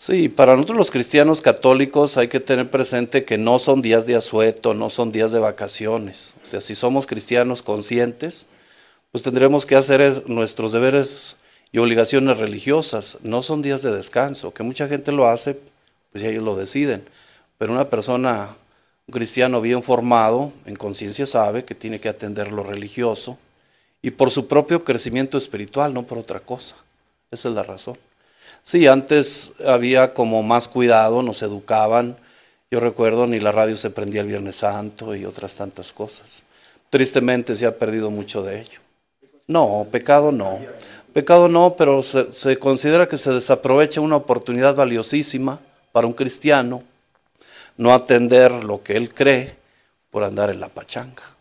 Sí, para nosotros los cristianos católicos hay que tener presente que no son días de asueto, no son días de vacaciones. O sea, si somos cristianos conscientes, pues tendremos que hacer nuestros deberes y obligaciones religiosas. No son días de descanso, que mucha gente lo hace, pues ellos lo deciden. Pero una persona, un cristiano bien formado, en conciencia sabe que tiene que atender lo religioso y por su propio crecimiento espiritual, no por otra cosa. Esa es la razón. Sí, antes había como más cuidado, nos educaban. Yo recuerdo ni la radio se prendía el Viernes Santo y otras tantas cosas. Tristemente se ha perdido mucho de ello. No, pecado no. Pecado no, pero se, se considera que se desaprovecha una oportunidad valiosísima para un cristiano no atender lo que él cree por andar en la pachanga.